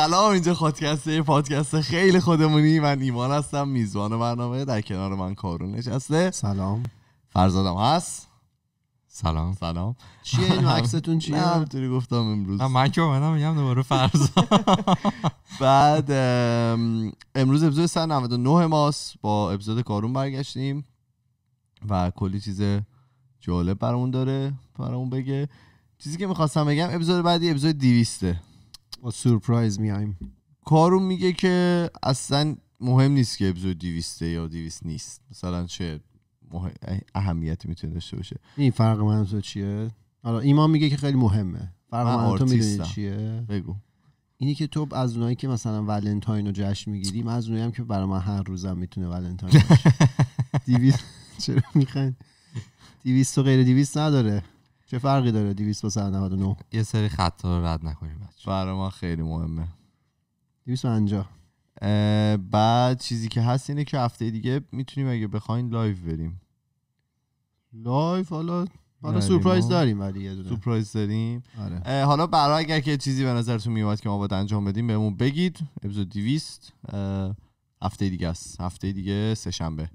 سلام اینجا خودکسته پادکست خیلی خودمونی من ایمان هستم میزبان برنامه در کنار من کارون نشسته سلام فرزادم هست سلام سلام چیه این عکستون چیه نه همینطوری گفتم امروز من که اومدم میگم دوباره فرزاد بعد امروز اپیزود 199 ماست با اپیزود کارون برگشتیم و کلی چیز جالب برامون داره برامون بگه چیزی که میخواستم بگم اپیزود بعدی اپیزود 200 با سورپرایز میایم کارون میگه که اصلا مهم نیست که ابزو 200 یا 200 نیست مثلا چه مهم... اهمیتی میتونه داشته باشه این فرق من تو چیه حالا ایمان میگه که خیلی مهمه فرق من, من تو میدونی چیه بگو اینی که تو از اونایی که مثلا ولنتاین رو جشن میگیری من از اونایی هم که برای من هر روزم میتونه ولنتاین باشه دیویست چرا میخواین دیویست و غیر دیویست نداره چه فرقی داره 299 یه سری خطا رو رد نکنیم بچه برای ما خیلی مهمه 250 بعد چیزی که هست اینه که هفته دیگه میتونیم اگه بخواین لایف بریم لایف؟ حالا حالا سورپرایز داریم ولی یه دونه سورپرایز داریم آره. حالا برای اگر که چیزی به نظرتون میومد که ما باید انجام بدیم بهمون بگید اپیزود 200 هفته دیگه است هفته دیگه سه شنبه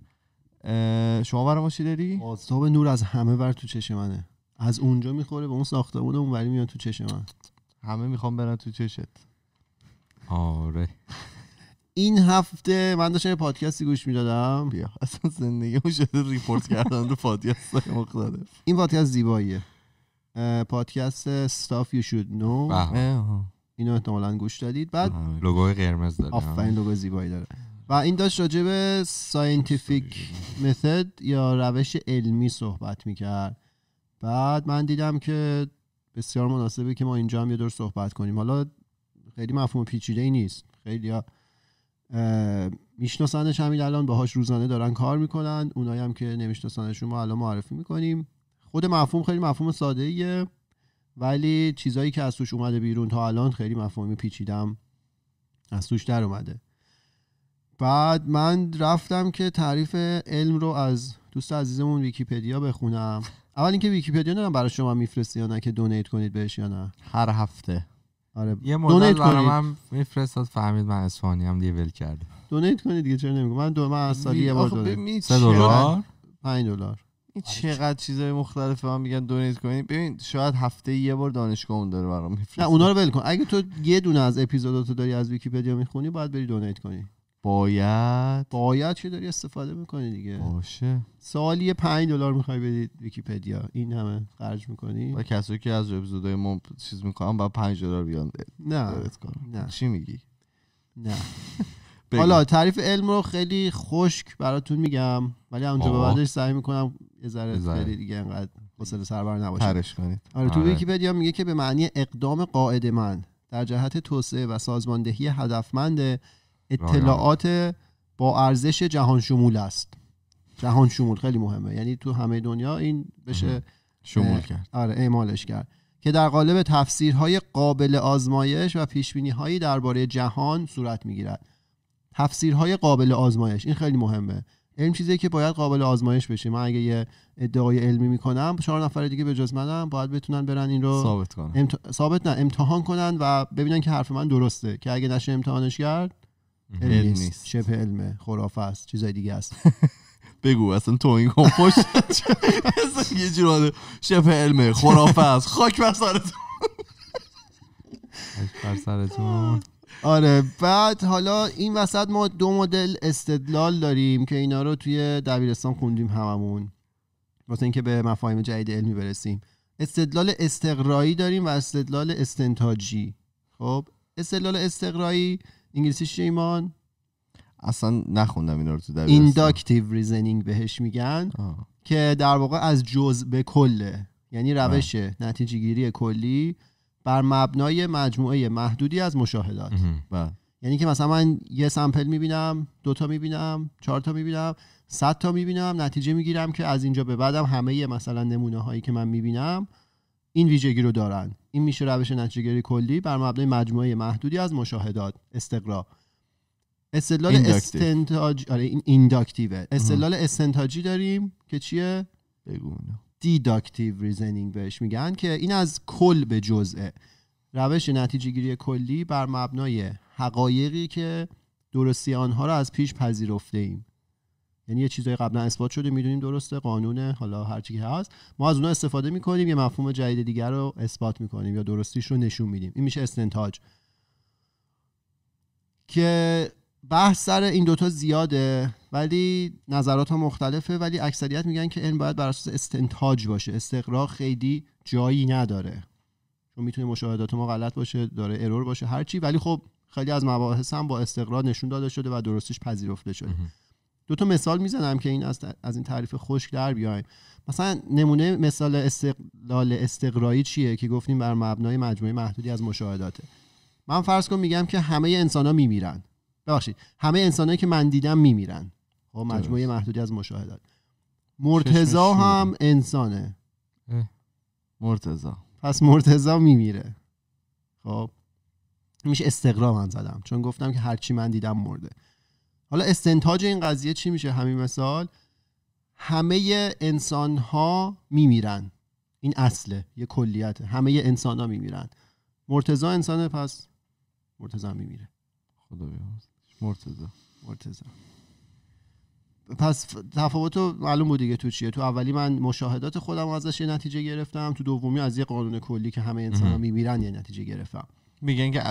شما برای ما چی داری؟ آفتاب نور از همه بر تو چشم از اونجا میخوره به اون ساختمون اونوری میاد تو چش من همه میخوام برن تو چشت آره این هفته من داشتم یه پادکستی گوش میدادم بیا اصلا زندگی شده ریپورت کردن تو پادکست های مختلف این پادکست زیباییه پادکست Stuff You Should Know اینو احتمالا گوش دادید بعد آره. لوگوی قرمز داره آفرین لوگو زیبایی داره و این داشت راجع به ساینتیفیک متد یا روش علمی صحبت میکرد بعد من دیدم که بسیار مناسبه که ما اینجا هم یه دور صحبت کنیم حالا خیلی مفهوم پیچیده ای نیست خیلی میشناسنش همین الان باهاش روزانه دارن کار میکنن اونایی هم که نمیشناسنشون ما الان معرفی میکنیم خود مفهوم خیلی مفهوم ساده ایه ولی چیزایی که از توش اومده بیرون تا الان خیلی مفهوم پیچیدم از توش در اومده بعد من رفتم که تعریف علم رو از دوست عزیزمون ویکیپدیا بخونم اول اینکه ویکی‌پدیا نمیدونم برای شما میفرستی یا نه که دونیت کنید بهش یا نه هر هفته آره یه مدل برای من میفرستاد فهمید من اسپانی هم دیگه ول دونیت کنید دیگه چرا نمیگم من دو من از سالی یه بار دونیت 3 دلار 5 دلار این چقدر چیزای مختلف هم من میگن دونیت کنید ببین شاید هفته یه بار دانشگاه اون داره برام میفرسته نه اونا رو ول کن اگه تو یه دونه از اپیزوداتو داری از ویکی‌پدیا میخونی باید بری دونیت کنی باید باید چه داری استفاده میکنی دیگه باشه سالی 5 دلار میخوای بدید ویکیپدیا این همه خرج میکنی و کسایی که از اپیزودهای ما چیز میکنن با 5 دلار بیان نه نه چی میگی نه حالا تعریف علم رو خیلی خشک براتون میگم ولی اونجا به بعدش سعی میکنم یه ذره خیلی دیگه انقدر حسن سربر نباشه پرش کنید آره تو آره. ویکی‌پدیا میگه که به معنی اقدام من در جهت توسعه و سازماندهی هدفمند اطلاعات با ارزش جهان شمول است جهان شمول خیلی مهمه یعنی تو همه دنیا این بشه شمول کرد آره اعمالش کرد که در قالب تفسیرهای قابل آزمایش و هایی درباره جهان صورت میگیرد تفسیرهای قابل آزمایش این خیلی مهمه علم چیزی که باید قابل آزمایش بشه من اگه یه ادعای علمی میکنم چهار نفر دیگه به جز منم باید بتونن برن این رو ثابت کنن نه امتحان کنن و ببینن که حرف من درسته که اگه نشه امتحانش کرد علم نیست. شبه علمه خرافه است چیزای دیگه است بگو اصلا تو این کن یه جور شبه علمه خرافه است خاک بر سرتون بر آره بعد حالا این وسط ما دو مدل استدلال داریم که اینا رو توی دبیرستان خوندیم هممون واسه اینکه به مفاهیم جدید علمی برسیم استدلال استقرایی داریم و استدلال استنتاجی خب استدلال استقرایی انگلیسی ایمان اصلا نخوندم این رو تو دبیرستان اینداکتیو ریزنینگ بهش میگن که در واقع از جز به کله یعنی روش نتیجه گیری کلی بر مبنای مجموعه محدودی از مشاهدات بله. یعنی که مثلا من یه سمپل میبینم تا میبینم چهار تا میبینم صد تا میبینم نتیجه میگیرم که از اینجا به بعدم همه مثلا نمونه هایی که من میبینم این ویژگی رو دارن. این میشه روش نتیجهگیری کلی بر مبنای مجموعه محدودی از مشاهدات استقرا استدلال استنتاج آره این اینداکتیو استدلال استنتاجی داریم که چیه بگو دیداکتیو ریزنینگ بهش میگن که این از کل به جزئه روش نتیجه گیری کلی بر مبنای حقایقی که درستی آنها رو از پیش پذیرفته ایم یعنی یه چیزای قبلا اثبات شده میدونیم درسته قانون حالا هر چی که هست ما از اونها استفاده میکنیم یه مفهوم جدید دیگر رو اثبات میکنیم یا درستیش رو نشون میدیم این میشه استنتاج که بحث سر این دوتا زیاده ولی نظرات ها مختلفه ولی اکثریت میگن که این باید بر اساس استنتاج باشه استقرار خیلی جایی نداره چون میتونه مشاهدات ما غلط باشه داره ارور باشه هرچی ولی خب خیلی از مباحث هم با استقرار نشون داده شده و درستیش پذیرفته شده دو تا مثال میزنم که این از, از این تعریف خشک در بیایم مثلا نمونه مثال استقلال استقرایی چیه که گفتیم بر مبنای مجموعه محدودی از مشاهداته من فرض کن میگم که همه انسان ها میمیرن ببخشید همه انسانایی که من دیدم میمیرن خب مجموعه محدودی از مشاهدات مرتزا هم انسانه مرتزا پس مرتزا میمیره خب میشه استقرا من زدم چون گفتم که هرچی من دیدم مرده حالا استنتاج این قضیه چی میشه همین مثال همه انسان ها میمیرن این اصله یه کلیت همه انسان ها میمیرن مرتزا انسانه پس مرتزا میمیره خدا مرتزا مرتزا پس تفاوت معلوم بود دیگه تو چیه تو اولی من مشاهدات خودم ازش یه نتیجه گرفتم تو دومی از یه قانون کلی که همه انسان ها میمیرن یه نتیجه گرفتم میگن که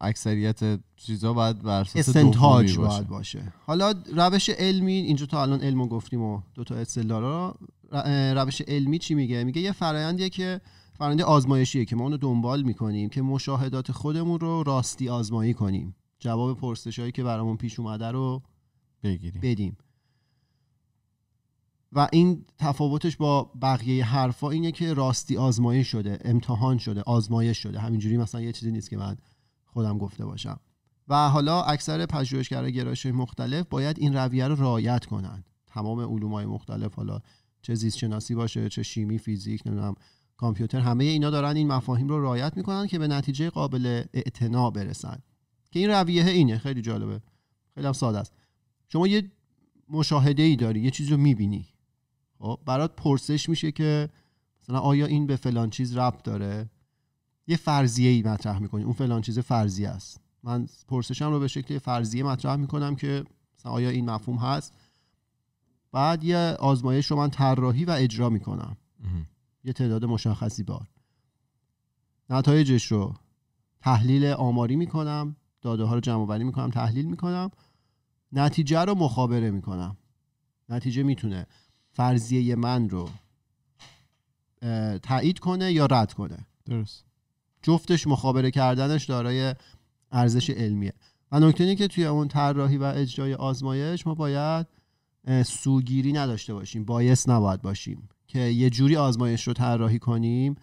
اکثریت چیزا باید بر اساس استنتاج باشه. باید باشه حالا روش علمی اینجا تا الان علمو گفتیم و دو تا اصطلاح رو روش علمی چی میگه میگه یه فرآیندیه که فرآیند آزمایشیه که ما اونو دنبال میکنیم که مشاهدات خودمون رو راستی آزمایی کنیم جواب پرسشایی که برامون پیش اومده رو بگیریم بدیم و این تفاوتش با بقیه حرفا اینه که راستی آزمایی شده امتحان شده آزمایش شده همینجوری مثلا یه چیزی نیست که من خودم گفته باشم و حالا اکثر پژوهشگرای گرایش مختلف باید این رویه رو رعایت کنند. تمام علوم های مختلف حالا چه زیست شناسی باشه چه شیمی فیزیک نمیدونم کامپیوتر همه اینا دارن این مفاهیم رو رعایت میکنن که به نتیجه قابل اعتناع برسن که این رویه اینه خیلی جالبه خیلی هم ساده است شما یه مشاهده ای داری یه چیزی رو میبینی خب برات پرسش میشه که مثلا آیا این به فلان چیز ربط داره یه فرضیه ای مطرح میکنی اون فلان چیز فرضی است من پرسشم رو به شکل فرضیه مطرح میکنم که آیا این مفهوم هست بعد یه آزمایش رو من طراحی و اجرا میکنم یه تعداد مشخصی بار نتایجش رو تحلیل آماری میکنم داده ها رو جمع آوری میکنم تحلیل میکنم نتیجه رو مخابره میکنم نتیجه میتونه فرضیه من رو تایید کنه یا رد کنه درست جفتش مخابره کردنش دارای ارزش علمیه و نکته که توی اون طراحی و اجرای آزمایش ما باید سوگیری نداشته باشیم بایس نباید باشیم که یه جوری آزمایش رو طراحی کنیم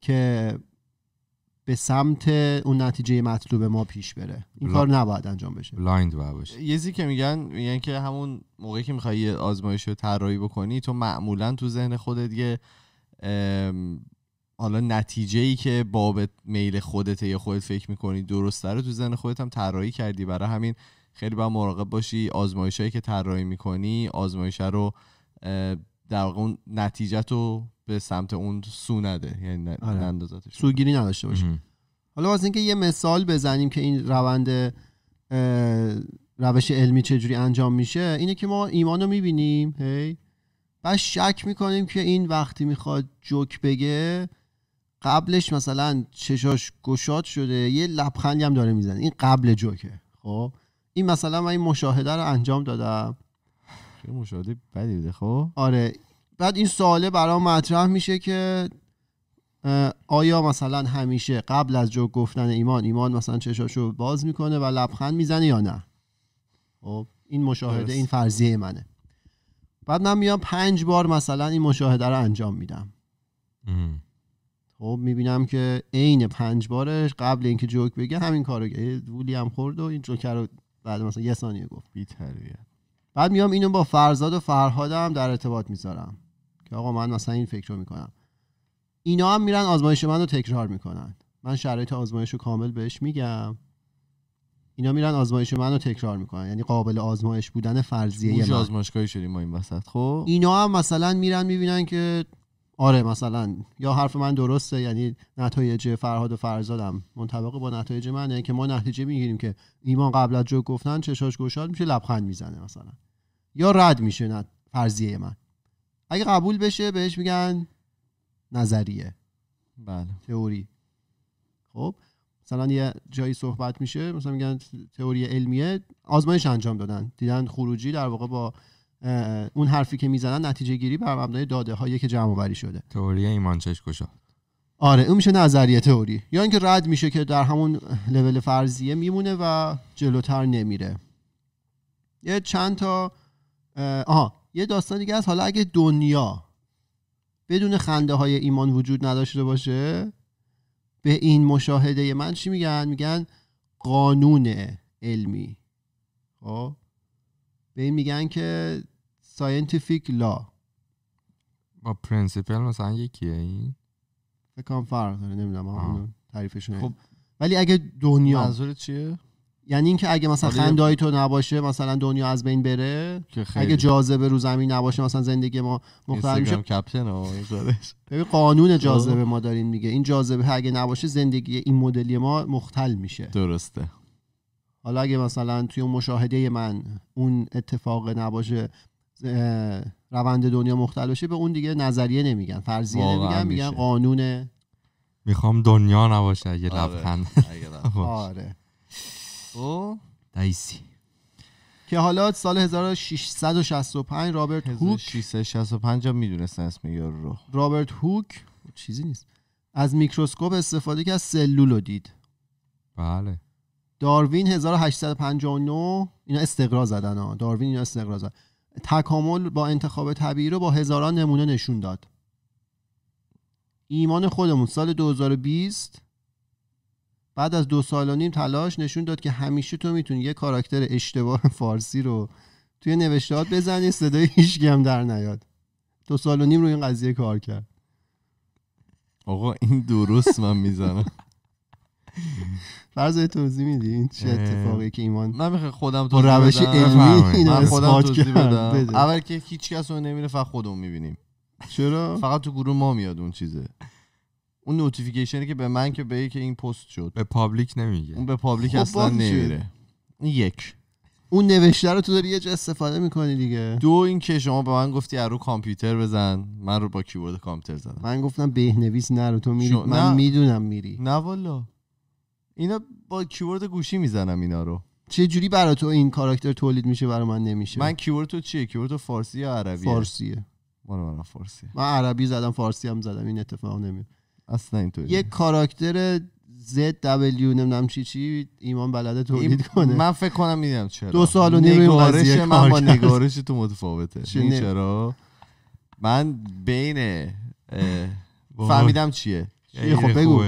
که به سمت اون نتیجه مطلوب ما پیش بره این کار نباید انجام بشه بلایند باشه یه زی که میگن میگن که همون موقعی که میخوای آزمایش رو طراحی بکنی تو معمولا تو ذهن خودت یه حالا نتیجه ای که بابت میل خودت یا خودت فکر میکنی درسته رو تو زن خودت هم طراحی کردی برای همین خیلی باید مراقب باشی هایی که طراحی میکنی آزمایش رو در اون نتیجه تو به سمت اون سو نده یعنی آره. سوگیری نداشته باشه حالا از اینکه یه مثال بزنیم که این روند روش علمی چجوری انجام میشه اینه که ما ایمان رو میبینیم هی بعد شک میکنیم که این وقتی میخواد جوک بگه قبلش مثلا چشاش گشاد شده یه لبخندی هم داره میزنه این قبل جوکه خب این مثلا من این مشاهده رو انجام دادم مشاهده بدی بوده خب آره بعد این سواله برام مطرح میشه که آیا مثلا همیشه قبل از جوک گفتن ایمان ایمان مثلا چشاشو باز میکنه و لبخند میزنه یا نه خب این مشاهده این فرضیه منه بعد من میام پنج بار مثلا این مشاهده رو انجام میدم خب میبینم که عین پنج بارش قبل اینکه جوک بگه همین کارو کرد وولی هم خورد و این جوکر رو بعد مثلا یه ثانیه گفت بی بعد میام اینو با فرزاد و فرهادم در ارتباط میذارم که آقا من مثلا این فکر رو میکنم اینا هم میرن آزمایش من رو تکرار میکنن من شرایط آزمایش رو کامل بهش میگم اینا میرن آزمایش من رو تکرار میکنن یعنی قابل آزمایش بودن فرضیه شدیم ما این وسط خب اینا هم مثلا میرن میبینن که آره مثلا یا حرف من درسته یعنی نتایج فرهاد و فرزادم منطبق با نتایج منه یعنی که ما نتیجه میگیریم که ایمان قبل از جو گفتن چشاش گشاد میشه لبخند میزنه مثلا یا رد میشه نت فرضیه من اگه قبول بشه بهش میگن نظریه بله تئوری خب مثلا یه جایی صحبت میشه مثلا میگن تئوری علمیه آزمایش انجام دادن دیدن خروجی در واقع با اون حرفی که میزنن نتیجه گیری بر مبنای داده هایی که جمع آوری شده تئوری ایمان چشکشا آره اون میشه نظریه تئوری یا اینکه رد میشه که در همون لول فرضیه میمونه و جلوتر نمیره یه چند تا آها یه داستان دیگه از حالا اگه دنیا بدون خنده های ایمان وجود نداشته باشه به این مشاهده من چی میگن میگن قانون علمی خب به این میگن که ساینتیفیک لا با پرنسپل مثلا یکیه این فکر فرق داره نمیدونم تعریفشون خب ولی اگه دنیا منظور چیه یعنی اینکه اگه مثلا خندهای تو نباشه مثلا دنیا از بین بره اگه جاذبه رو زمین نباشه مثلا زندگی ما مختل میشه کپتن ببین قانون خب. جاذبه ما داریم میگه این جاذبه اگه نباشه زندگی این مدلی ما مختل میشه درسته حالا اگه مثلا توی مشاهده من اون اتفاق نباشه روند دنیا مختل بشه به اون دیگه نظریه نمیگن فرضیه نمیگن میگن قانون میخوام دنیا نباشه اگه آره، لبخند خب. آره او خب. دایسی که حالا سال 1665 رابرت هوک 1665 هم میدونستن اسم یارو رو رابرت هوک چیزی نیست از میکروسکوپ استفاده که از سلول رو دید بله داروین 1859 اینا استقرا زدن ها داروین اینا استقرا زدن تکامل با انتخاب طبیعی رو با هزاران نمونه نشون داد ایمان خودمون سال 2020 بعد از دو سال و نیم تلاش نشون داد که همیشه تو میتونی یه کاراکتر اشتباه فارسی رو توی نوشتهات بزنی صدای هیچ هم در نیاد دو سال و نیم رو این قضیه کار کرد آقا این درست من میزنم فرض توضیح میدی این چه اتفاقی که ایمان من میخوام خودم تو روش علمی من خودم توضیح بدم اول که هیچ کس رو نمیره فقط خودمون میبینیم چرا فقط تو گروه ما میاد اون چیزه اون نوتیفیکیشنی که به من که به که این پست شد به پابلیک نمیگه اون به پابلیک خب، اصلا نمیره یک اون نوشته رو تو داری یه استفاده میکنی دیگه دو این که شما به من گفتی رو کامپیوتر بزن من رو با کیبورد کامپیوتر زدم من گفتم بهنویس نرو تو میری من میدونم میری نه اینا با کیورد گوشی میزنم اینا رو چه جوری برای تو این کاراکتر تولید میشه برای من نمیشه من کیورد تو چیه کیورد تو فارسی یا عربی؟ فارسیه من فارسی من عربی زدم فارسی هم زدم این اتفاق نمیفته اصلا اینطوری یه کاراکتر دبلیو نمیدونم چی چی ایمان بلده تولید کنه من فکر کنم میدونم چرا دو سال و نیم نگارش من با نگارش تو متفاوته چرا من بین فهمیدم چیه خب بگو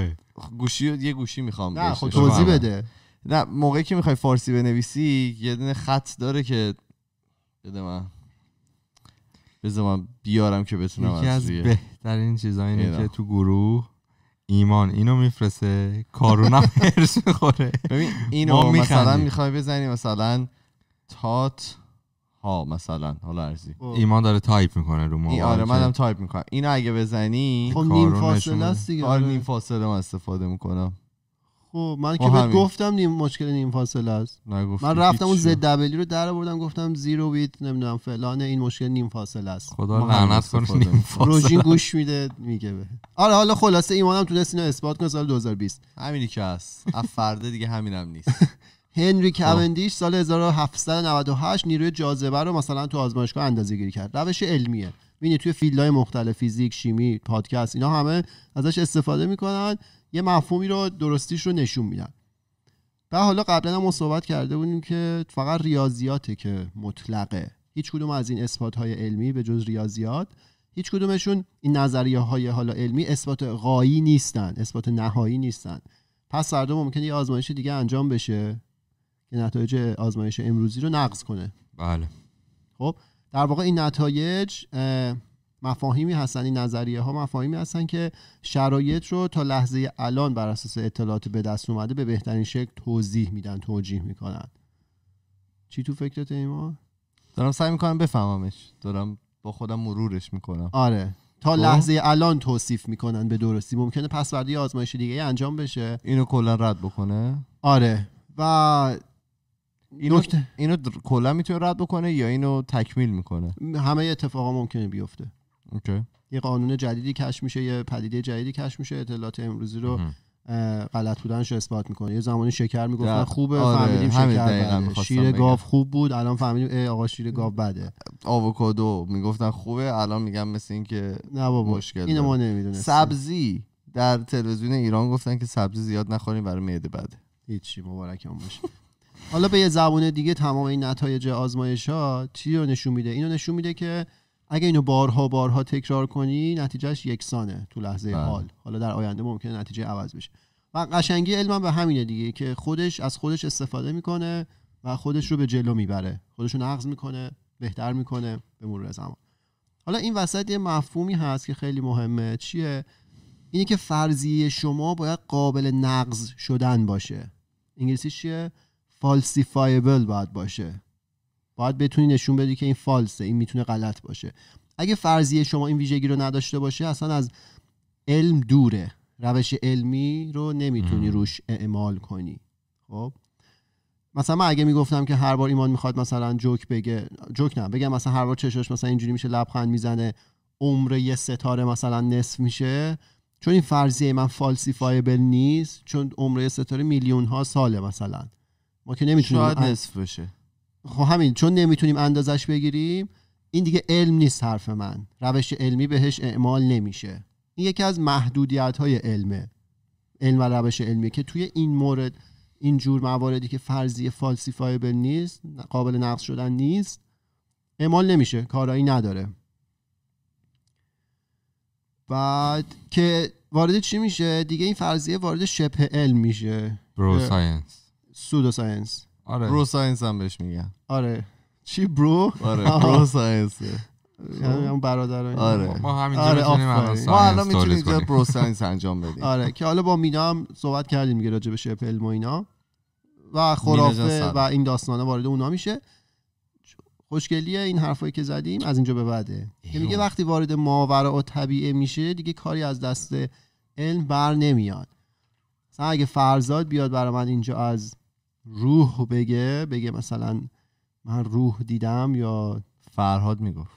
گوشی یه گوشی میخوام نه خود خب توضیح بده نه موقعی که میخوای فارسی بنویسی یه دونه خط داره که بده من بذار من بیارم که بتونم یکی از بهترین چیزا اینه که تو گروه ایمان اینو میفرسه کارونم هرس میخوره ببین اینو مثلا میخوای بزنی مثلا تات مثلا حالا ارزی ایمان داره تایپ میکنه رو موبایل آره منم تایپ میکنم اینو اگه بزنی خب نیم فاصله است دیگه آره،, آره نیم فاصله من استفاده میکنم خب من که بهت گفتم نیم مشکل نیم فاصله است من رفتم اون زد دبلی رو در آوردم گفتم زیرو بیت نمیدونم فلان این مشکل نیم فاصله است خدا لعنت کنه نیم فاصله روژین گوش میده میگه به آره حالا خلاصه ایمانم تونست اینو اثبات کنه سال 2020 همینی که از فرده دیگه همینم نیست هنری کوندیش سال 1798 نیروی جاذبه رو مثلا تو آزمایشگاه اندازه گیری کرد روش علمیه میبینی توی فیلدهای مختلف فیزیک شیمی پادکست اینا همه ازش استفاده میکنن یه مفهومی رو درستیش رو نشون میدن و حالا قبلا هم صحبت کرده بودیم که فقط ریاضیاته که مطلقه هیچ کدوم از این اثبات های علمی به جز ریاضیات هیچ کدومشون این نظریه های حالا علمی اثبات غایی نیستن اثبات نهایی نیستن پس فردا ممکنه یه آزمایش دیگه انجام بشه که نتایج آزمایش امروزی رو نقض کنه بله خب در واقع این نتایج مفاهیمی هستن این نظریه ها مفاهیمی هستن که شرایط رو تا لحظه الان بر اساس اطلاعات به دست اومده به بهترین شکل توضیح میدن توجیه میکنن چی تو فکرت ایما دارم سعی میکنم بفهممش دارم با خودم مرورش میکنم آره تا خب؟ لحظه الان توصیف میکنن به درستی ممکنه پس آزمایش دیگه انجام بشه اینو کلا رد بکنه آره و اینو اینو در... کلا میتونه رد بکنه یا اینو تکمیل میکنه همه اتفاقا ممکنه بیفته اوکی. یه قانون جدیدی کش میشه یه پدیده جدیدی کش میشه اطلاعات امروزی رو غلط بودنش رو اثبات میکنه یه زمانی شکر میگفتن خوبه آره، فهمیدیم شکر بده شیر گاو خوب بود الان فهمیدیم ای آقا شیر گاو بده آووکادو میگفتن خوبه الان میگم مثل اینکه نه بابا مشکل اینو ما نمیدونیم سبزی در تلویزیون ایران گفتن که سبزی زیاد نخورین برای معده بده هیچی هم باشه حالا به یه زبون دیگه تمام این نتایج آزمایش ها چی رو نشون میده اینو نشون میده که اگه اینو بارها بارها تکرار کنی نتیجهش یکسانه تو لحظه بله. حال حالا در آینده ممکنه نتیجه عوض بشه و قشنگی علمم به همینه دیگه که خودش از خودش استفاده میکنه و خودش رو به جلو میبره خودش رو نقض میکنه بهتر میکنه به مرور زمان حالا این وسط یه مفهومی هست که خیلی مهمه چیه اینه که فرضیه شما باید قابل نقض شدن باشه انگلیسی چیه فالسیفایبل باید باشه باید بتونی نشون بدی که این فالسه این میتونه غلط باشه اگه فرضیه شما این ویژگی رو نداشته باشه اصلا از علم دوره روش علمی رو نمیتونی روش اعمال کنی خب مثلا من اگه میگفتم که هر بار ایمان میخواد مثلا جوک بگه جوک نه بگم مثلا هر بار چشاش مثلا اینجوری میشه لبخند میزنه عمر یه ستاره مثلا نصف میشه چون این فرضیه من فالسیفایبل نیست چون عمر یه ستاره میلیون ها ساله مثلا ما که نمیتونیم نصف بشه خب همین چون نمیتونیم اندازش بگیریم این دیگه علم نیست حرف من روش علمی بهش اعمال نمیشه این یکی از محدودیت های علمه علم و روش علمی که توی این مورد این جور مواردی که فرضیه فالسیفایبل نیست قابل نقض شدن نیست اعمال نمیشه کارایی نداره بعد که وارد چی میشه دیگه این فرضیه وارد شبه علم میشه برو ساینس سودو ساینس آره برو ساینس هم بهش میگن آره چی برو آره برو ساینس یعنی هم برادر آره ما همینجا آره ما الان میتونیم اینجا برو ساینس انجام بدیم آره که حالا با مینا هم صحبت کردیم دیگه راجع به و اینا و خرافه و این داستانه وارد اونا میشه خوشگلیه این حرفایی که زدیم از اینجا به بعده که میگه وقتی وارد ماورا و طبیعه میشه دیگه کاری از دست علم بر نمیاد مثلا اگه فرزاد بیاد برای من اینجا از روح بگه بگه مثلا من روح دیدم یا فرهاد میگفت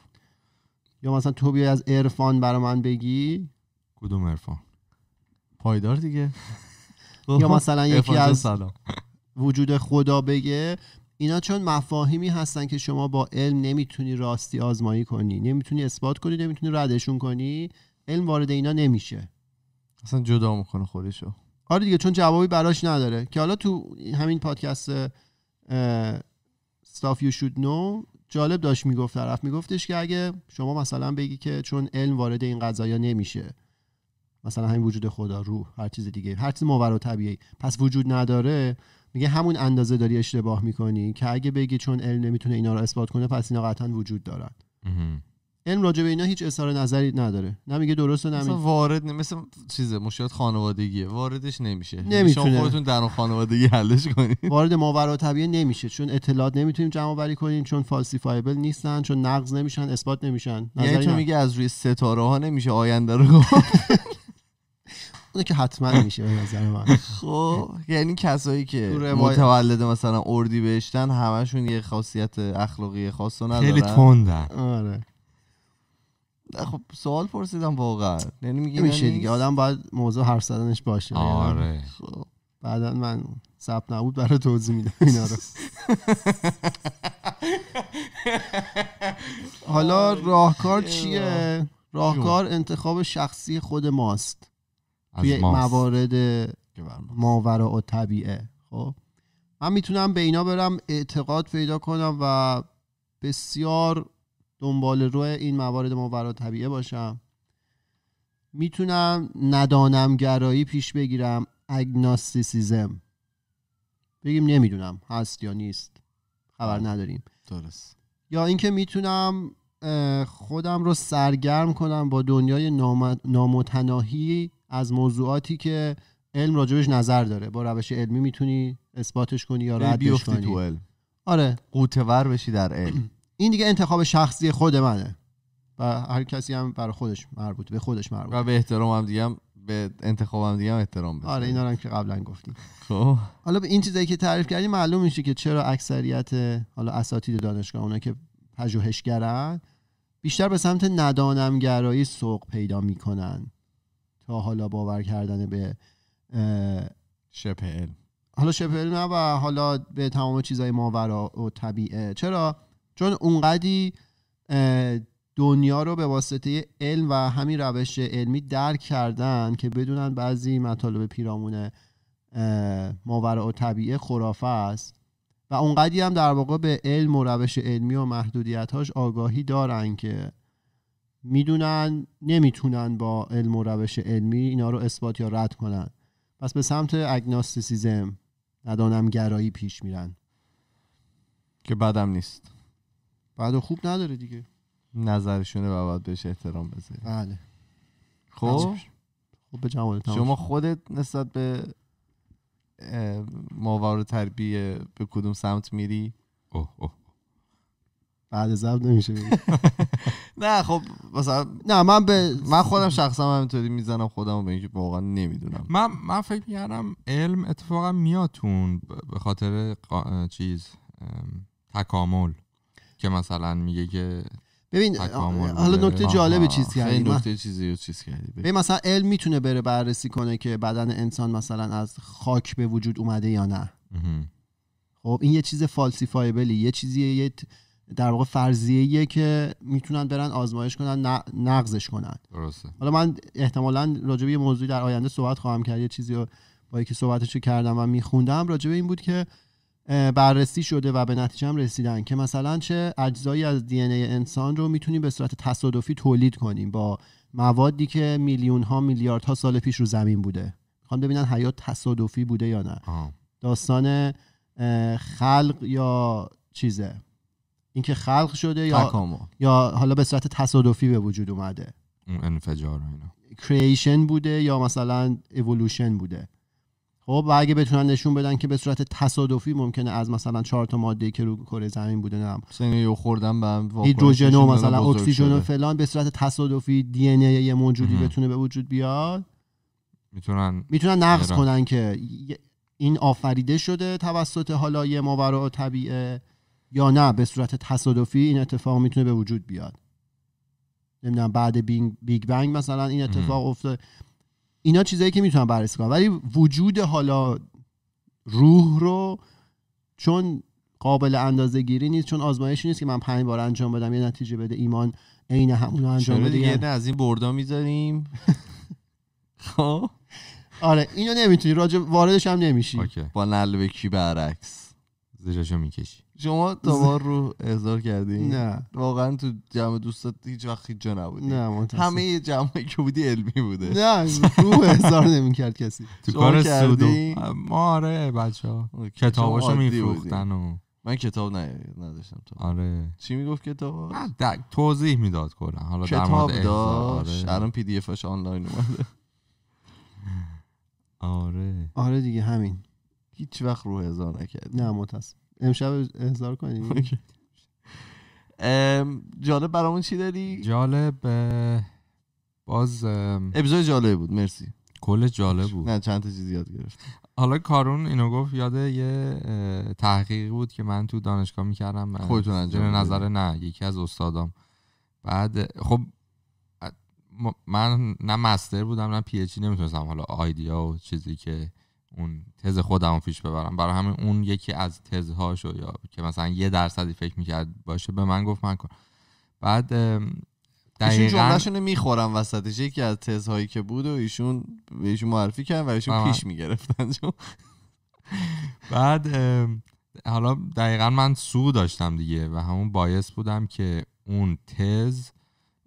یا مثلا تو بیای از عرفان برا من بگی کدوم عرفان پایدار دیگه یا مثلا یکی از وجود خدا بگه اینا چون مفاهیمی هستن که شما با علم نمیتونی راستی آزمایی کنی نمیتونی اثبات کنی نمیتونی ردشون کنی علم وارد اینا نمیشه اصلا جدا میکنه خودشو آره دیگه چون جوابی براش نداره که حالا تو همین پادکست stuff you should جالب داشت میگفت طرف میگفتش که اگه شما مثلا بگی که چون علم وارد این قضایا نمیشه مثلا همین وجود خدا روح هر چیز دیگه هر چیز ماورا طبیعی پس وجود نداره میگه همون اندازه داری اشتباه میکنی که اگه بگی چون علم نمیتونه اینا رو اثبات کنه پس اینا قطعا وجود دارن علم راجع به اینا هیچ اظهار نظری نداره نمیگه درسته نمیگه وارد نه مثل چیزه مشکلات خانوادگیه واردش نمیشه یعنی نمیتونه شما خودتون در خانوادگی حلش کنید وارد ماورا طبیعه نمیشه چون اطلاعات نمیتونیم جمع آوری کنیم چون فالسیفایبل نیستن چون نقض نمیشن اثبات نمیشن یعنی تو میگه از روی ستاره ها نمیشه آینده رو اون که حتما میشه به نظر من خب یعنی کسایی که متولد مثلا اردی بهشتن همشون یه خاصیت اخلاقی خاص رو ندارن خیلی تندن آره خب سوال پرسیدم واقعا یعنی میگی میشه یعنی دیگه آدم باید موضوع حرف زدنش باشه یعنی آره خب بعدا من ثبت نبود برای توضیح میدم اینا رو حالا آره. راهکار چیه راهکار انتخاب شخصی خود ماست توی موارد ماورا و طبیعه خب من میتونم به اینا برم اعتقاد پیدا کنم و بسیار دنبال روی این موارد ماورا طبیعه باشم میتونم ندانم گرایی پیش بگیرم اگناستیسیزم بگیم نمیدونم هست یا نیست خبر نداریم درست یا اینکه میتونم خودم رو سرگرم کنم با دنیای نامتناهی از موضوعاتی که علم راجبش نظر داره با روش علمی میتونی اثباتش کنی یا ردش کنی تو علم آره قوتور بشی در علم این دیگه انتخاب شخصی خود منه و هر کسی هم برای خودش مربوط به خودش مربوط و به احترام هم دیگه به انتخاب هم دیگه احترام بذاره آره اینا هم که قبلا گفتیم خب حالا به این چیزایی که تعریف کردی معلوم میشه که چرا اکثریت حالا اساتید دانشگاه اونا که پژوهشگرن بیشتر به سمت ندانمگرایی سوق پیدا میکنن تا حالا باور کردن به شپل حالا شپل نه و حالا به تمام چیزای ماورا و طبیعه چرا چون اونقدی دنیا رو به واسطه علم و همین روش علمی درک کردن که بدونن بعضی مطالب پیرامون ماورا و طبیعه خرافه است و اونقدی هم در واقع به علم و روش علمی و محدودیتهاش آگاهی دارن که میدونن نمیتونن با علم و روش علمی اینا رو اثبات یا رد کنن پس به سمت اگناستیسیزم ندانم گرایی پیش میرن که بدم نیست بعد خوب نداره دیگه نظرشونه باید بهش احترام بذاری بله خب, خب به شما خودت نسبت به ماور تربیه به کدوم سمت میری اوه بعد ضبط نمیشه نه خب مثلا نه من به من خودم شخصا همینطوری میزنم خودم به اینکه واقعا نمیدونم من من فکر میکردم علم اتفاقا میاتون به خاطر چیز تکامل که مثلا میگه که ببین حالا نکته جالب چیز کردی نکته چیزی رو چیز کردی ببین مثلا علم میتونه بره بررسی کنه که بدن انسان مثلا از خاک به وجود اومده یا نه خب این یه چیز فالسیفایبلی یه چیزیه یه در واقع فرضیه که میتونن برن آزمایش کنن نقضش کنن درسته حالا من احتمالا راجبه یه موضوع در آینده صحبت خواهم کرد یه چیزی رو با یکی صحبتش کردم و میخوندم راجبه این بود که بررسی شده و به نتیجه هم رسیدن که مثلا چه اجزایی از دی ای انسان رو میتونیم به صورت تصادفی تولید کنیم با موادی که میلیون ها میلیارد ها سال پیش رو زمین بوده میخوام ببینن حیات تصادفی بوده یا نه داستان خلق یا چیزه اینکه خلق شده یا یا حالا به صورت تصادفی به وجود اومده انفجار اینا کریشن بوده یا مثلا اِوولوشن بوده خب و اگه بتونن نشون بدن که به صورت تصادفی ممکنه از مثلا چهار تا ماده که رو کره زمین بوده نم سنگیو خوردن به هیدروژن و مثلا اکسیژن و فلان به صورت تصادفی دی ان ای موجودی بتونه به وجود بیاد میتونن میتونن نقض کنن که این آفریده شده توسط حالا یه ماورا طبیعه یا نه به صورت تصادفی این اتفاق میتونه به وجود بیاد نمیدونم بعد بیگ بنگ مثلا این اتفاق افتاد اینا چیزایی که میتونم بررسی کنم ولی وجود حالا روح رو چون قابل اندازه گیری نیست چون آزمایشی نیست که من پنج بار انجام بدم یه نتیجه بده ایمان عین همون انجام بده یعنی نه از این بردا میذاریم خب. آره اینو نمیتونی راجع واردش هم نمیشی با نل به کی برعکس زیرشو میکشی شما دوبار رو احضار کردی؟ نه واقعا تو جمع دوستات هیچ وقت هیچ جا نبودی نه متاسم. همه جمعی که بودی علمی بوده نه رو احضار نمی کرد کسی تو کار سودو ما آره بچه ها کتاباشو میفروختن و من کتاب نداشتم تو آره چی میگفت کتاب توضیح میداد کلا حالا کتاب داشت آره. الان پی دی افش آنلاین اومده آره آره دیگه همین هیچ وقت رو هزار نکردی نه متاسم امشب احضار کنیم جالب برامون چی داری؟ جالب باز ابزای جالب بود مرسی کل جالب بود نه چند تا چیز یاد گرفت حالا کارون اینو گفت یاد یه تحقیق بود که من تو دانشگاه میکردم خودتون انجام نظر نه یکی از استادام بعد خب من نه مستر بودم نه پی اچ نمیتونستم حالا آیدیا و چیزی که اون تز خودم پیش ببرم برای همین اون یکی از تزهاشو یا که مثلا یه درصدی فکر میکرد باشه به من گفت من کن بعد دقیقا ایشون میخورم وسطش یکی از تزهایی که بود و ایشون بهشون معرفی کرد و ایشون پیش میگرفتن بعد حالا دقیقا من سو داشتم دیگه و همون باعث بودم که اون تز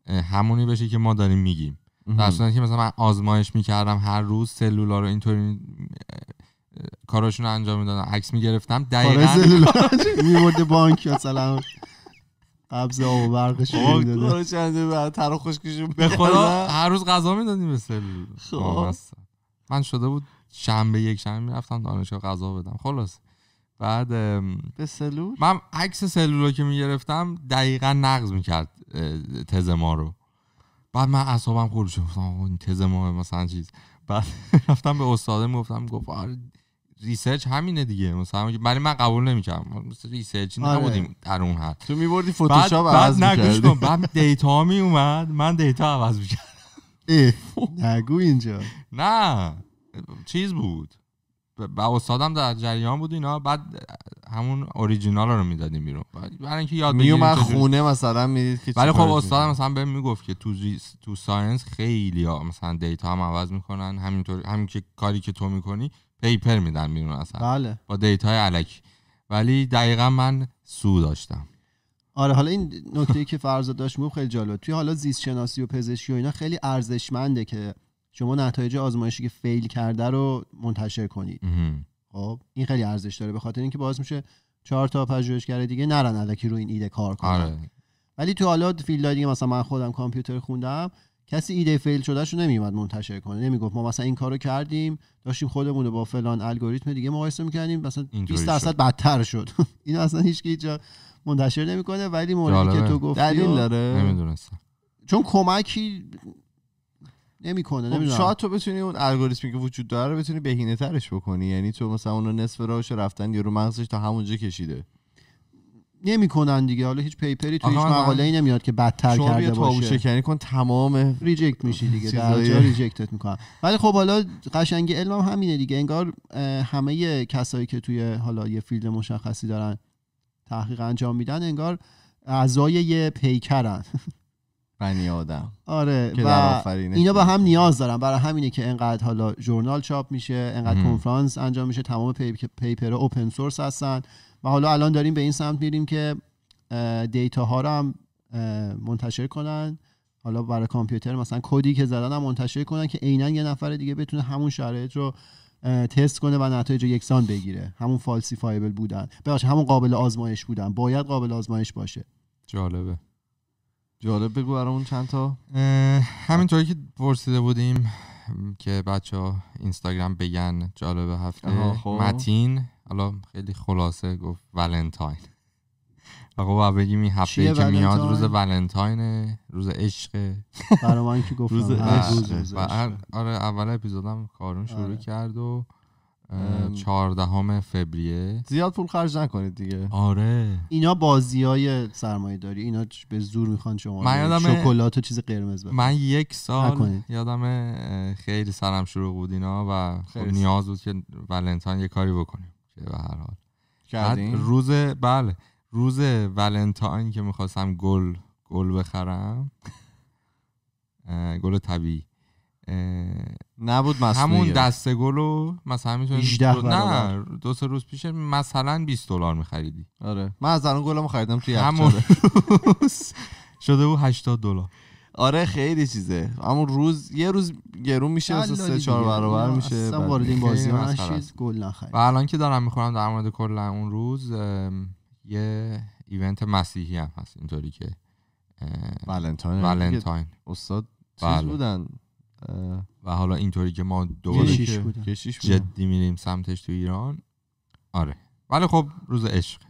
همونی بشه که ما داریم میگیم در که مثلا من آزمایش میکردم هر روز سلولا رو اینطوری کاراشون رو انجام میدادم عکس میگرفتم دقیقا سلولا میورده بانک مثلا قبض آب و برقش میداده هر روز غذا میدادیم به سلول خب. من شده بود شنبه یک شنبه میرفتم دانشگاه غذا بدم خلاص بعد به سلول من عکس سلول رو که میگرفتم دقیقا نقض میکرد تز ما رو بعد من اعصابم خورد شد گفتم این تز ما مثلا چیز بعد رفتم به استادم گفتم گفت آره ریسرچ همینه دیگه مثلا برای من قبول نمیکردم مثلا ریسرچ آره. نبودیم در اون حد تو میبردی فتوشاپ بعد بعد دیتا می اومد من دیتا عوض میکردم نگو اینجا نه چیز بود و استادم در جریان بود اینا بعد همون اوریجینال رو میدادیم بیرون برای اینکه یاد اومد خونه مثلا میدید که ولی خب استادم مثلا بهم میگفت که تو تو ساینس خیلی ها مثلا دیتا هم عوض میکنن همینطور همین که کاری که تو میکنی پیپر میدن بیرون اصلا بله. با دیتا های علکی ولی دقیقا من سو داشتم آره حالا این نکته ای که فرزاد داشت خیلی جالبه توی حالا زیست شناسی و پزشکی و اینا خیلی ارزشمنده که شما نتایج آزمایشی که فیل کرده رو منتشر کنید خب این خیلی ارزش داره به خاطر اینکه باز میشه چهار تا پژوهشگر دیگه نرن الکی رو این ایده کار کنن آره. ولی تو حالا دیگه مثلا من خودم کامپیوتر خوندم کسی ایده فیل شده شو نمیومد منتشر کنه نمیگفت ما مثلا این کارو کردیم داشتیم خودمون رو با فلان الگوریتم دیگه مقایسه میکنیم مثلا 20 درصد بدتر شد این اصلا هیچ جا منتشر نمیکنه ولی موردی که تو گفتی داره نمیدونستم چون کمکی نمیکنه خب، نمیدونم شاید تو بتونی اون الگوریتمی که وجود داره رو بتونی بهینه ترش بکنی یعنی تو مثلا اون نصف راهش رفتن رو مغزش تا همونجا کشیده نمیکنن دیگه حالا هیچ پیپری تو هیچ مقاله ای نمیاد که بدتر کرده باشه شما شکنی کن تمام ریجکت میشی دیگه در جا ریجکتت میکنن ولی خب حالا قشنگ علم هم همینه دیگه انگار همه کسایی که توی حالا یه فیلد مشخصی دارن تحقیق انجام میدن انگار اعضای یه پیکرن بنی آدم آره و اینا به هم نیاز دارن برای همینه که انقدر حالا ژورنال چاپ میشه انقدر کنفرانس انجام میشه تمام پیپر اوپن سورس هستن و حالا الان داریم به این سمت میریم که دیتا ها رو هم منتشر کنن حالا برای کامپیوتر مثلا کدی که زدن هم منتشر کنن که عینا یه نفر دیگه بتونه همون شرایط رو تست کنه و نتایج یکسان بگیره همون فالسیفایبل بودن ببخشید همون قابل آزمایش بودن باید قابل آزمایش باشه جالبه جالب بگو برامون چند تا همینطوری که پرسیده بودیم که بچه ها اینستاگرام بگن جالب هفته خب. متین حالا خیلی خلاصه گفت ولنتاین و خب بگیم این هفته که میاد روز ولنتاین روز عشق برای من که گفتم روز عشقه آره اول اپیزودم کارون شروع آره. کرد و چهاردهم فوریه زیاد پول خرج نکنید دیگه آره اینا بازی های سرمایه داری اینا به زور میخوان شما من یادم شکلات و چیز قرمز بخن. من یک سال یادم خیلی سرم شروع بود اینا و خب نیاز بود که ولنتاین یه کاری بکنیم که به هر حال روز بله روز ولنتاین که میخواستم گل گل بخرم گل طبیعی نبود مصنوعی همون دسته گل رو مثلا میتونی 18 نه دو سه روز پیش مثلا 20 دلار میخریدی آره من از اون گلمو خریدم توی همون شده بود 80 دلار آره خیلی چیزه همون روز یه روز گرون میشه مثلا سه چهار برابر میشه اصلا وارد این بازی من گل و الان که دارم میخورم در مورد کلا اون روز یه ایونت مسیحی هم هست اینطوری که ولنتاین ولنتاین استاد چیز بله. بودن و حالا اینطوری که ما دوباره جدی میریم سمتش تو ایران آره ولی خب روز عشق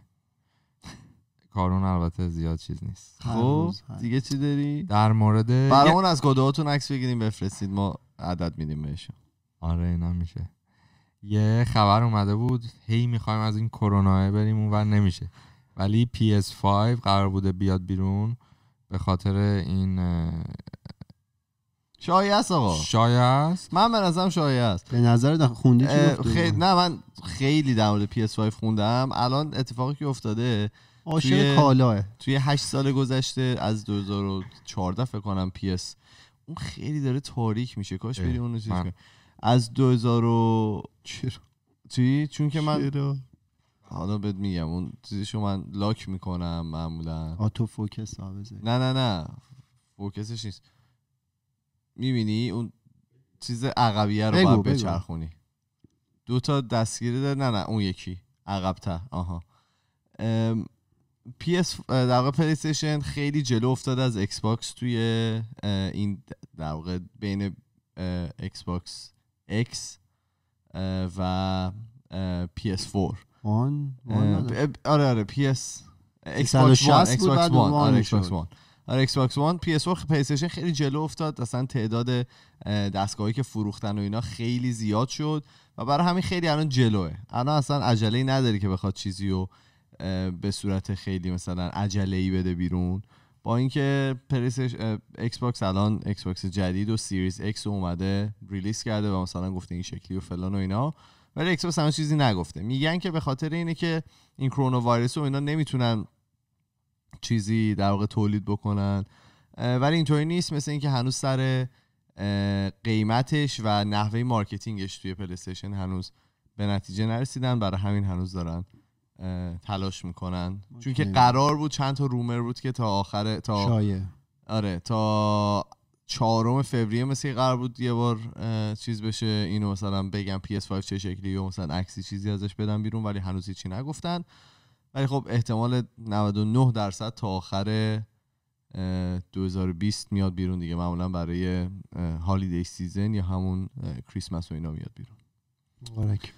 کارون البته زیاد چیز نیست خب دیگه چی داری در مورد اون از گدوهاتون عکس بگیریم بفرستید ما عدد میدیم بهشون آره اینا میشه یه خبر اومده بود هی میخوایم از این کرونا بریم اونور نمیشه ولی PS5 قرار بوده بیاد بیرون به خاطر این شایع است آقا شایع است من به نظرم شایع است به نظر خوندی خیلی نه من خیلی در مورد PS5 خوندم الان اتفاقی که افتاده عاشق کالاه توی 8 سال گذشته از 2014 فکر کنم PS اون خیلی داره تاریک میشه کاش بری اونو چیز من... از 2000 و... چرا توی چون که من چرا؟ حالا بهت میگم اون چیزشو من لاک میکنم معمولا آتو فوکس ها نه نه نه فوکسش نیست میبینی اون چیز عقبیه رو باید بچرخونی دو تا دستگیری داره نه نه اون یکی عقبتر آها PS در واقع پلی استیشن خیلی جلو افتاد از ایکس باکس توی این در واقع بین ایکس باکس اکس و PS4 4 آره آره PS ایکس باکس 1 ایکس 1 ایکس باکس 1 آره ایکس باکس وان پی اس خیلی جلو افتاد اصلا تعداد دستگاهی که فروختن و اینا خیلی زیاد شد و برای همین خیلی الان جلوه الان اصلا عجله نداری که بخواد چیزی رو به صورت خیلی مثلا عجله ای بده بیرون با اینکه پلیس ایکس باکس الان ایکس باکس جدید و سیریز ایکس اومده ریلیس کرده و مثلا گفته این شکلی و فلان و اینا ولی ایکس باکس چیزی نگفته میگن که به خاطر اینه که این کرونا و اینا نمیتونن چیزی در واقع تولید بکنن ولی اینطوری نیست مثل اینکه هنوز سر قیمتش و نحوه مارکتینگش توی پلیستیشن هنوز به نتیجه نرسیدن برای همین هنوز دارن تلاش میکنن چون که قرار بود چند تا رومر بود که تا آخر تا آره تا چهارم فوریه مثل قرار بود یه بار چیز بشه اینو مثلا بگم PS5 چه شکلی یا مثلا عکسی چیزی ازش بدن بیرون ولی هنوز چی نگفتن ولی خب احتمال 99 درصد تا آخر 2020 میاد بیرون دیگه معمولا برای هالیدی سیزن یا همون کریسمس و اینا میاد بیرون مبارک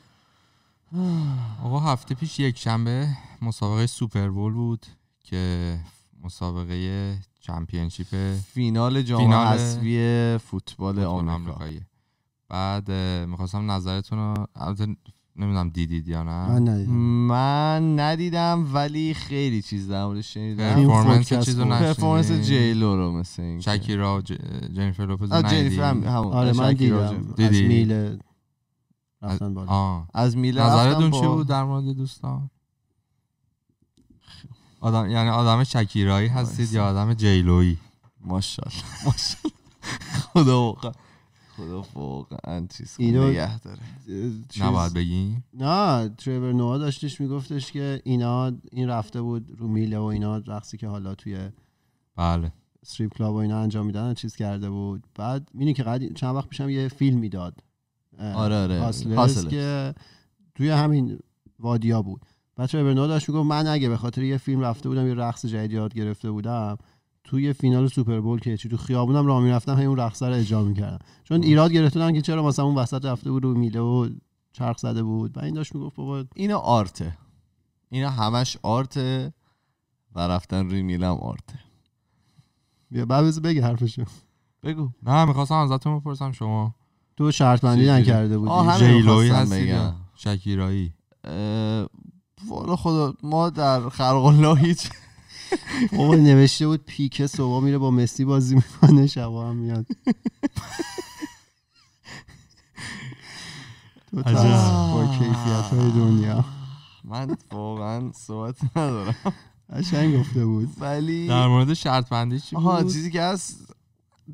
آقا هفته پیش یک شنبه مسابقه سوپر بول بود که مسابقه چمپیونشیپ فینال جام حذفی فوتبال آمریکا بعد میخواستم نظرتون رو نمیدونم دیدید یا نه من ندیدم من ندیدم ولی خیلی چیز در مورد شنیدم پرفورمنس چیزو پرفورمنس جیلو رو مثل این شاکیرا ج... جنیفر لوپز جنیفر هم همون آره من دیدم دیدی. از میل رفتن بالا آه. از میل نظرتون چی بود در مورد دوستان آدم یعنی آدم شکیرایی هستید یا آدم جیلویی ماشاءالله ماشاءالله خدا خدا واقعا چیز اینو نگه داره نباید بگیم نه تریور نوا داشتش میگفتش که اینا این رفته بود رو میله و اینا رقصی که حالا توی بله استریپ کلاب و اینا انجام میدن چیز کرده بود بعد میدونی که چند وقت پیشم یه فیلم میداد آره آره که توی همین وادیا بود بعد تریور نوا داشت میگفت من اگه به خاطر یه فیلم رفته بودم یه رقص جدید یاد گرفته بودم توی فینال بول که چی تو خیابونم راه میرفتم هی اون رقصه رو اجرا میکردم چون ایراد گرفتن که چرا مثلا اون وسط رفته بود رو میله و چرخ زده بود و این داشت میگفت بابا اینا آرته اینا همش آرته و رفتن روی میلم آرته بیا بعد بگی حرفشو بگو نه میخواستم ازتون بپرسم شما تو شرط بندی نکرده بودی جیلویی هستی شکیرایی والا خدا ما در خلق هیچ بابا نوشته بود پیکه صبح میره با مسی بازی میکنه شبا هم میاد تو با کیفیت های دنیا من واقعا صحبت ندارم عشنگ گفته بود ولی در مورد شرط بندی چی بود چیزی که هست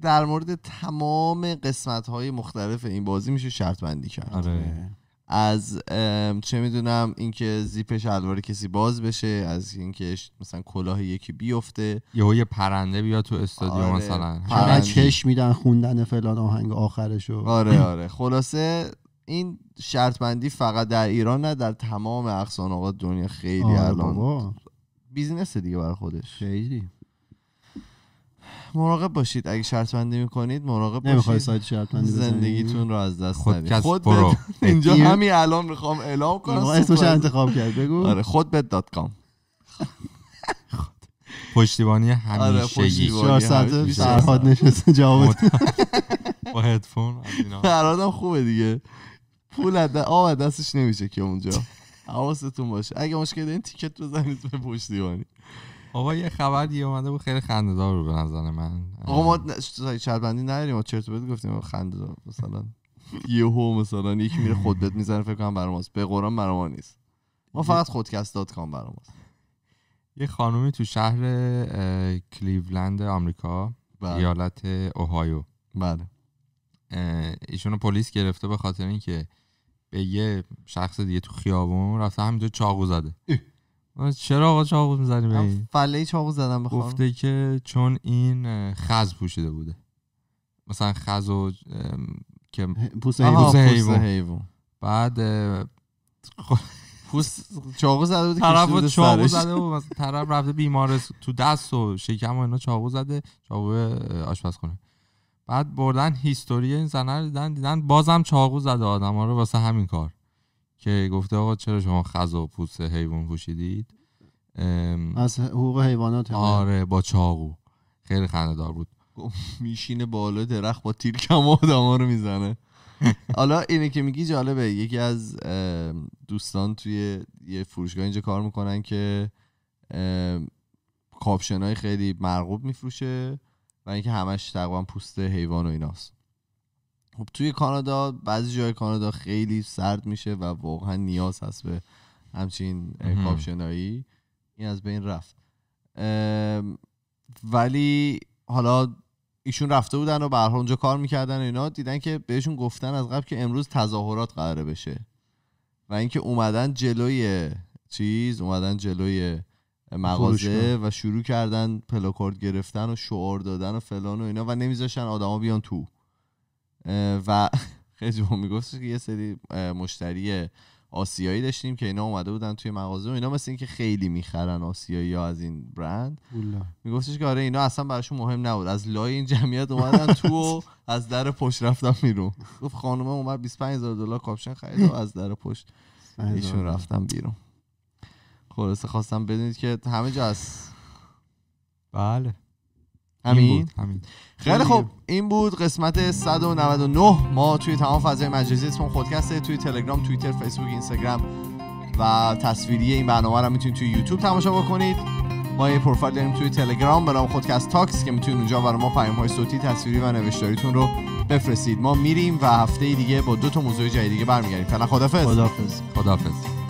در مورد تمام قسمت های مختلف این بازی میشه شرط بندی کرد آره. آره. از چه میدونم اینکه زیپش شلوار کسی باز بشه از اینکه مثلا کلاه یکی بیفته یهو یه پرنده بیا تو استادیو آره، مثلا پرنده چش میدن خوندن فلان آهنگ آخرشو آره آره خلاصه این شرط بندی فقط در ایران نه در تمام اقصان آقا دنیا خیلی آره الان بیزنس دیگه برای خودش خیلی مراقب باشید اگه شرط بندی میکنید مراقب باشید سایت شرط بندی زندگیتون رو از دست ندید خود برو اینجا همین الان میخوام اعلام کنم اسمش انتخاب کرد بگو آره کام پشتیبانی آره، همیشگی 400 سرحاد نشسته جواب با هدفون هم خوبه دیگه پول از آه دستش نمیشه که اونجا حواستون باشه اگه مشکل دارین تیکت بزنید به پشتیبانی آقا یه خبر دیگه اومده بود خیلی خنده‌دار رو به نظر من آقا ما شرط بندی نداریم ما چرت پرت گفتیم خنده‌دار مثلا یهو مثلا یکی میره خودت میزنه فکر کنم برام به قرآن برام نیست ما فقط خودکست دات کام برام یه خانومی تو شهر کلیولند آمریکا بله. ایالت اوهایو بله ایشونو پلیس گرفته به خاطر اینکه به یه شخص دیگه تو خیابون رفته همینطور چاقو زده چرا آقا چاقو میزنی به این فله چاقو زدم بخوام گفته که چون این خز پوشیده بوده مثلا خز و که پوست حیوان بعد پوست چاقو زده بود طرف چاقو زده بود طرف رفته بیمار تو دست و شکم و اینا چاقو زده چاقو آشپز کنه بعد بردن هیستوری این زنه رو دیدن دیدن بازم چاقو زده آدم ها رو واسه همین کار که گفته آقا چرا شما و پوست حیوان پوشیدید از حقوق حیوانات آره با چاقو خیلی دار بود میشینه بالا درخت با تیر کم آدما رو میزنه حالا اینه که میگی جالبه یکی از دوستان توی یه فروشگاه اینجا کار میکنن که کاپشن خیلی مرغوب میفروشه و اینکه همش تقریبا پوست حیوان و ایناست خب توی کانادا بعضی جای کانادا خیلی سرد میشه و واقعا نیاز هست به همچین کاپشنایی این از بین رفت ولی حالا ایشون رفته بودن و به اونجا کار میکردن و اینا دیدن که بهشون گفتن از قبل که امروز تظاهرات قراره بشه و اینکه اومدن جلوی چیز اومدن جلوی مغازه و شروع کردن پلاکارد گرفتن و شعار دادن و فلان و اینا و نمیذاشتن آدما بیان تو و خیلی جمع میگفتش که یه سری مشتری آسیایی داشتیم که اینا اومده بودن توی مغازه و اینا مثل اینکه خیلی میخرن آسیایی ها از این برند میگفتش که آره اینا اصلا براشون مهم نبود از لای این جمعیت اومدن تو و از در پشت رفتم بیرون گفت خانومه اومد 25000 دلار کاپشن خرید و از در پشت ایشون رفتن بیرون خلاصه خواستم بدونید که همه جا هست بله همین همین خیلی خب، خوب این بود قسمت 199 ما توی تمام فضای مجازی اسم خودکسته توی تلگرام توییتر فیسبوک اینستاگرام و تصویری این برنامه رو میتونید توی یوتیوب تماشا بکنید ما یه پروفایل داریم توی تلگرام به نام تاکس که میتونید اونجا برای ما پیام های صوتی تصویری و نوشتاریتون رو بفرستید ما میریم و هفته دیگه با دو تا موضوع جدید دیگه برمیگردیم فعلا خدافظ خدافظ خدافظ